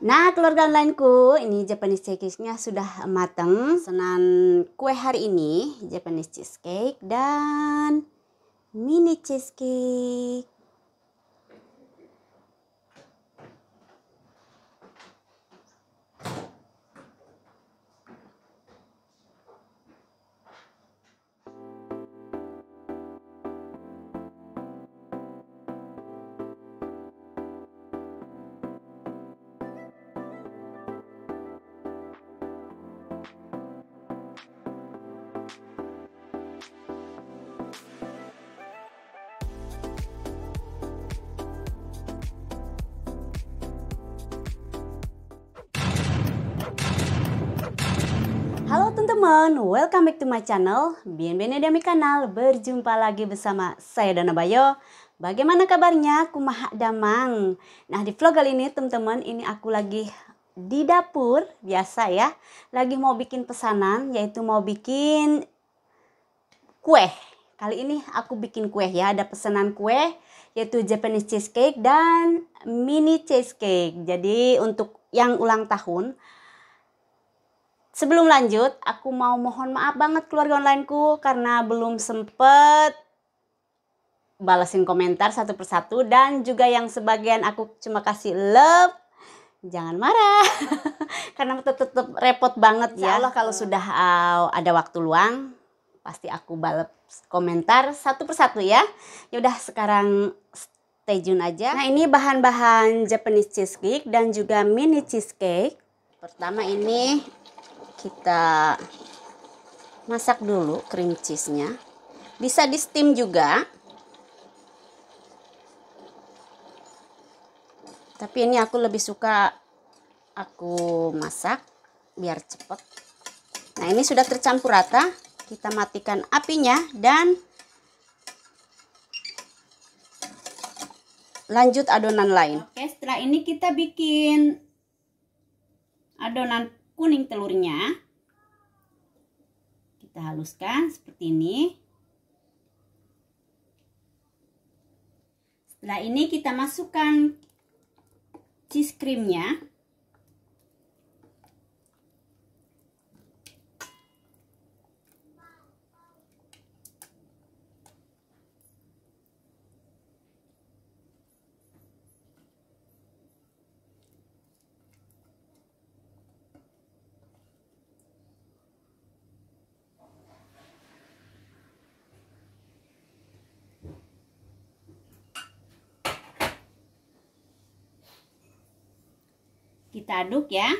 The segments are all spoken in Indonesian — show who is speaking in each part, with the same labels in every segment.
Speaker 1: Nah, keluarga onlineku, ini Japanese cheesecake-nya sudah mateng. Senan kue hari ini, Japanese cheesecake dan mini cheesecake. teman-teman, welcome back to my channel. Bienvenue di mi kanal. Berjumpa lagi bersama saya Dana Bayo. Bagaimana kabarnya? Kumaha damang. Nah, di vlog kali ini teman-teman, ini aku lagi di dapur biasa ya. Lagi mau bikin pesanan yaitu mau bikin kue. Kali ini aku bikin kue ya, ada pesanan kue yaitu Japanese cheesecake dan mini cheesecake. Jadi untuk yang ulang tahun Sebelum lanjut, aku mau mohon maaf banget keluarga onlineku karena belum sempet balasin komentar satu persatu dan juga yang sebagian aku cuma kasih love jangan marah karena tetap repot banget ya Allah kalau hmm. sudah uh, ada waktu luang pasti aku balas komentar satu persatu ya Ya udah sekarang stay tune aja nah ini bahan-bahan Japanese cheesecake dan juga mini cheesecake pertama ini kita masak dulu cream cheese-nya. Bisa di steam juga. Tapi ini aku lebih suka aku masak biar cepet. Nah, ini sudah tercampur rata. Kita matikan apinya dan lanjut adonan lain. Oke, setelah ini kita bikin adonan kuning telurnya kita haluskan seperti ini setelah ini kita masukkan cheese creamnya Kita aduk ya.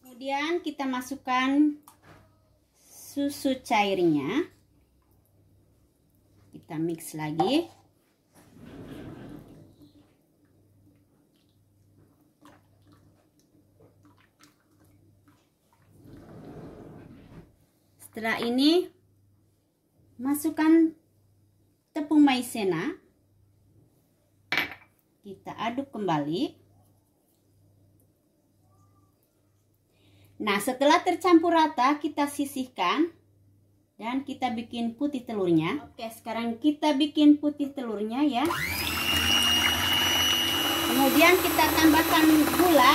Speaker 1: Kemudian kita masukkan susu cairnya. Kita mix lagi. Setelah ini masukkan tepung maizena. Kita aduk kembali. Nah, setelah tercampur rata, kita sisihkan dan kita bikin putih telurnya. Oke, sekarang kita bikin putih telurnya ya. Kemudian kita tambahkan gula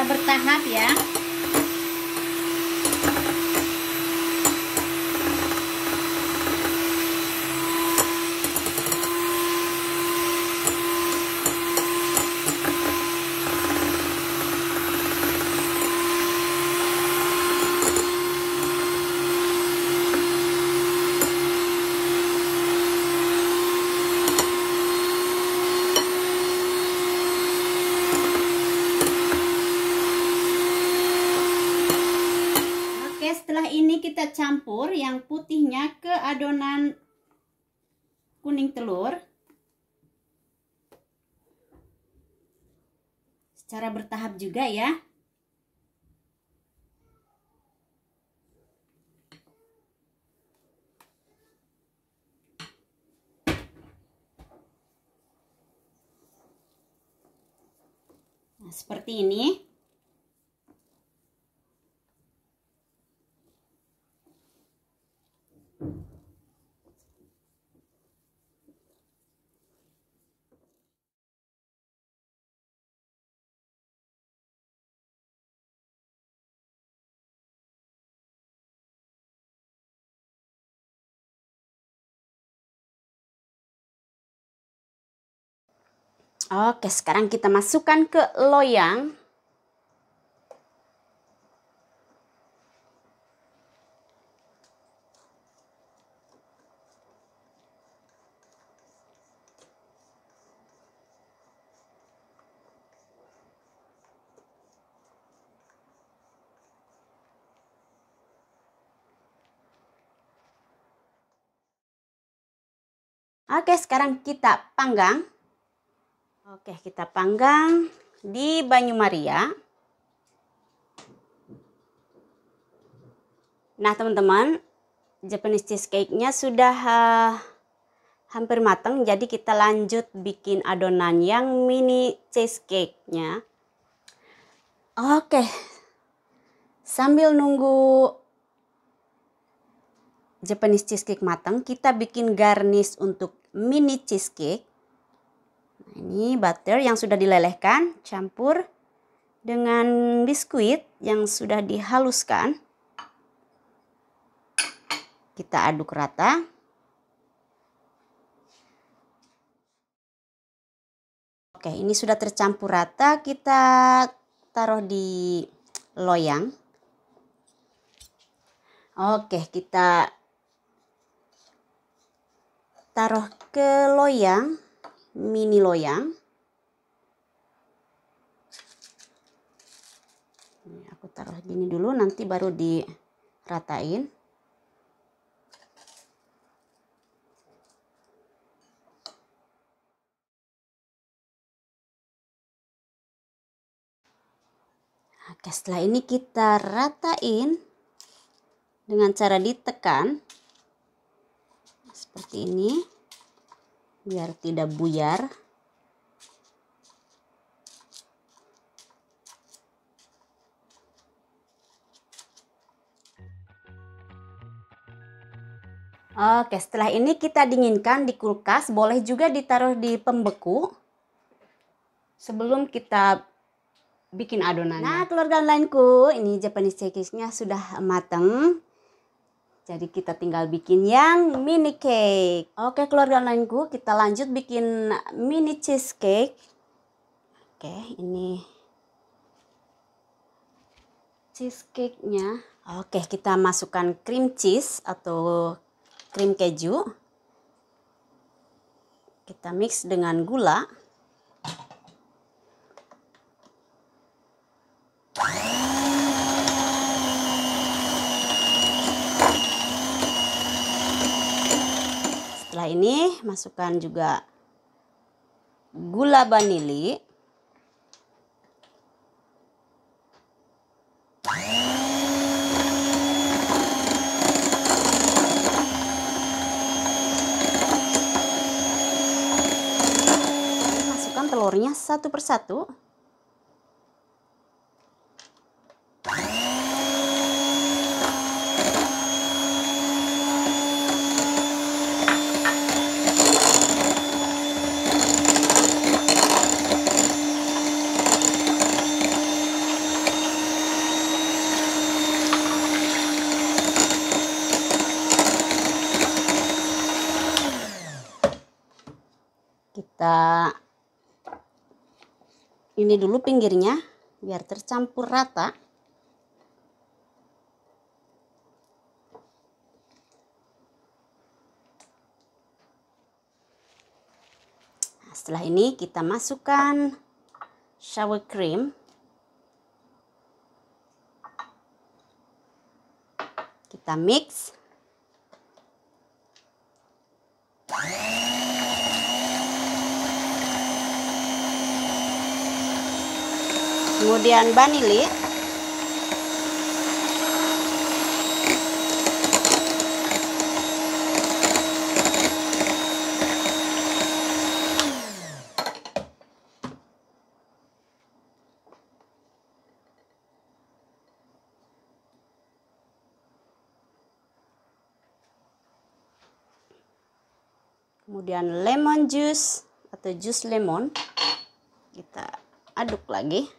Speaker 1: secara bertahap ya Cara bertahap juga ya. Nah, seperti ini. Oke, sekarang kita masukkan ke loyang. Oke, sekarang kita panggang. Oke, kita panggang di Banyu Maria. Nah, teman-teman, Japanese cheesecake-nya sudah uh, hampir matang, jadi kita lanjut bikin adonan yang mini cheesecake-nya. Oke. Sambil nunggu Japanese cheesecake matang, kita bikin garnish untuk mini cheesecake. Ini butter yang sudah dilelehkan campur dengan biskuit yang sudah dihaluskan. Kita aduk rata. Oke, ini sudah tercampur rata, kita taruh di loyang. Oke, kita taruh ke loyang mini loyang. Ini aku taruh gini dulu, nanti baru diratain. Oke, setelah ini kita ratain dengan cara ditekan seperti ini biar tidak buyar Oke, setelah ini kita dinginkan di kulkas, boleh juga ditaruh di pembeku sebelum kita bikin adonannya. Nah, keluarga lainku, ini Japanese cake nya sudah matang. Jadi kita tinggal bikin yang mini cake. Oke keluarga lainku kita lanjut bikin mini cheesecake. Oke ini cheesecake-nya. Oke kita masukkan cream cheese atau cream keju. Kita mix dengan gula. setelah ini masukkan juga gula vanili masukkan telurnya satu persatu ini dulu pinggirnya biar tercampur rata nah, setelah ini kita masukkan shower cream kita mix kemudian vanili kemudian lemon juice atau jus lemon kita aduk lagi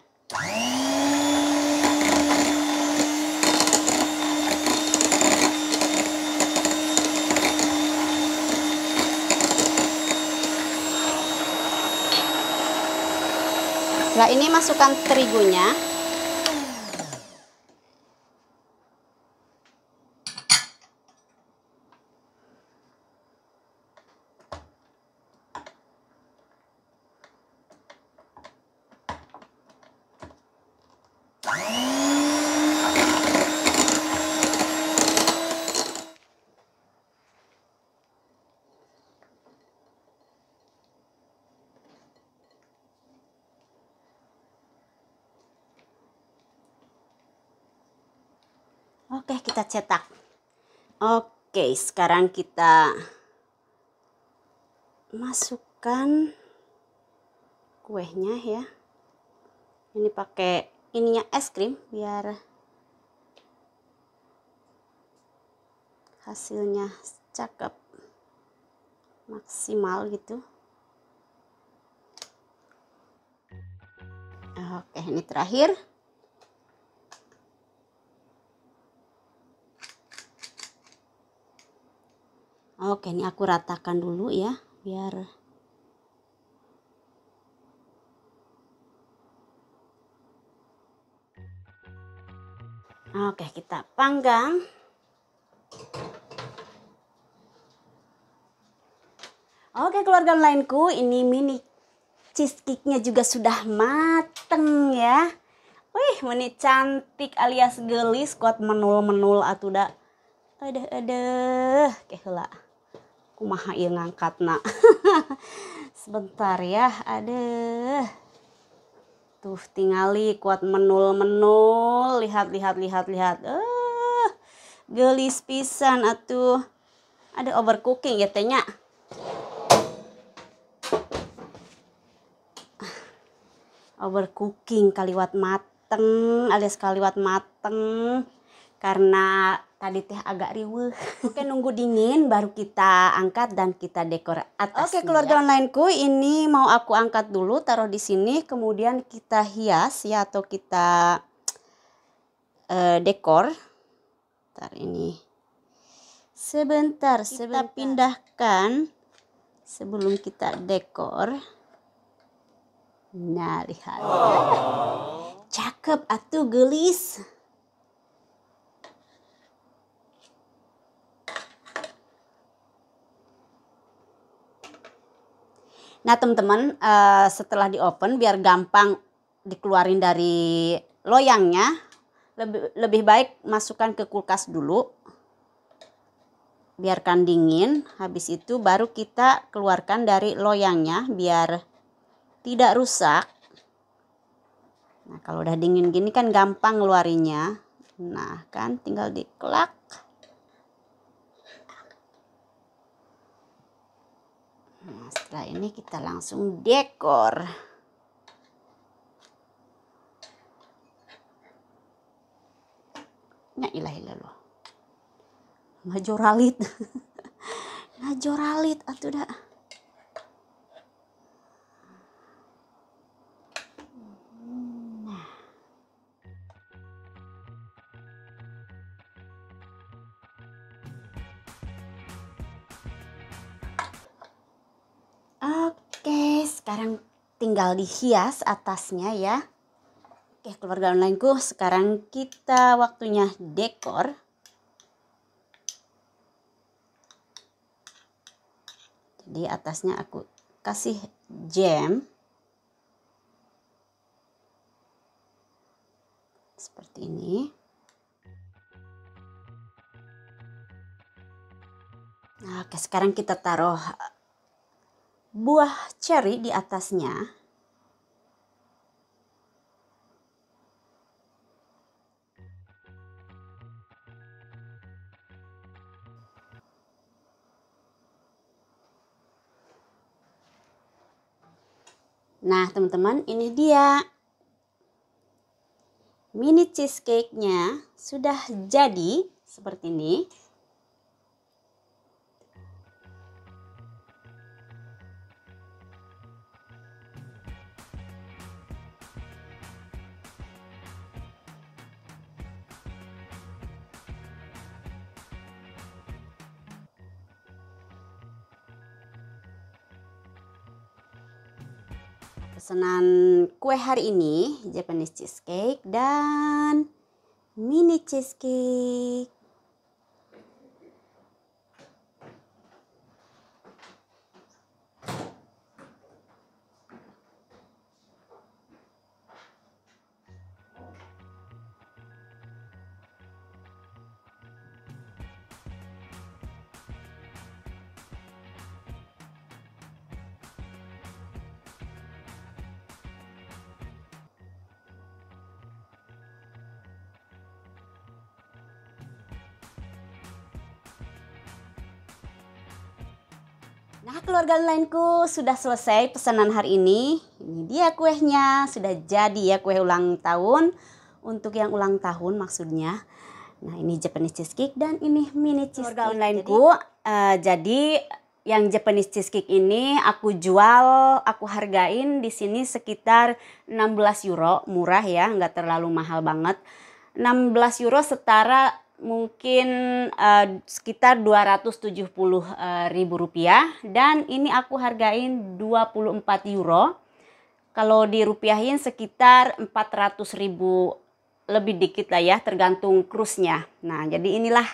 Speaker 1: Nah, ini masukkan terigunya. Oke, kita cetak. Oke, sekarang kita masukkan kuenya ya. Ini pakai ininya es krim biar hasilnya cakep maksimal gitu. Oke, ini terakhir. oke ini aku ratakan dulu ya biar oke kita panggang Oke keluarga lainku, ini mini cheesecake-nya juga sudah mateng ya. Wih, ini cantik alias gelis kuat menul-menul atuh dah. Aduh, aduh, kehilah maha kumaha ngangkat nak, sebentar ya aduh tuh tingali kuat menul menul lihat lihat lihat lihat uh, gelis pisan atuh ada overcooking ya tanya overcooking kaliwat mateng alias kaliwat mateng karena tadi teh agak riweh. Oke nunggu dingin baru kita angkat dan kita dekor atas. Oke keluarga ya. onlineku ini mau aku angkat dulu taruh di sini kemudian kita hias ya atau kita uh, dekor. Ntar ini sebentar, sebentar pindahkan sebelum kita dekor. Nah lihat, oh. cakep atau gelis. Nah teman-teman uh, setelah di open biar gampang dikeluarin dari loyangnya lebih lebih baik masukkan ke kulkas dulu biarkan dingin habis itu baru kita keluarkan dari loyangnya biar tidak rusak nah kalau udah dingin gini kan gampang ngeluarinya nah kan tinggal dikelak Nah, setelah ini kita langsung dekor. Ya ilah ilah loh. Ngajoralit. Ngajoralit atuh dah. Sekarang tinggal dihias atasnya ya. Oke, keluarga onlineku, sekarang kita waktunya dekor. Jadi atasnya aku kasih jam. Seperti ini. Nah, oke, sekarang kita taruh buah ceri di atasnya. Nah, teman-teman, ini dia. Mini cheesecake-nya sudah jadi seperti ini. pesanan kue hari ini Japanese cheesecake dan mini cheesecake Nah keluarga onlineku sudah selesai pesanan hari ini. Ini dia kuenya, sudah jadi ya kue ulang tahun. Untuk yang ulang tahun maksudnya. Nah ini Japanese cheesecake dan ini mini cheesecake. Keluarga onlineku jadi, uh, jadi yang Japanese cheesecake ini aku jual, aku hargain di sini sekitar 16 euro, murah ya, nggak terlalu mahal banget. 16 euro setara mungkin uh, sekitar 270 uh, eh, ribu rupiah dan ini aku hargain 24 euro kalau dirupiahin sekitar 400 ribu lebih dikit lah ya tergantung krusnya nah jadi inilah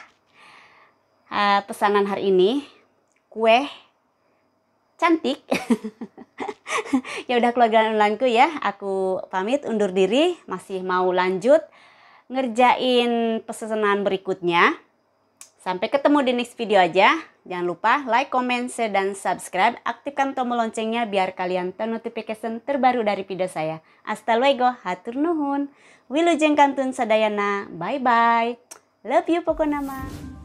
Speaker 1: uh, pesanan hari ini kue cantik ya udah keluarga onlineku ya aku pamit undur diri masih mau lanjut ngerjain pesanan berikutnya. Sampai ketemu di next video aja. Jangan lupa like, comment, share, dan subscribe. Aktifkan tombol loncengnya biar kalian tahu notification terbaru dari video saya. Hasta luego, hatur nuhun. Wilujeng kantun sadayana. Bye-bye. Love you pokok nama.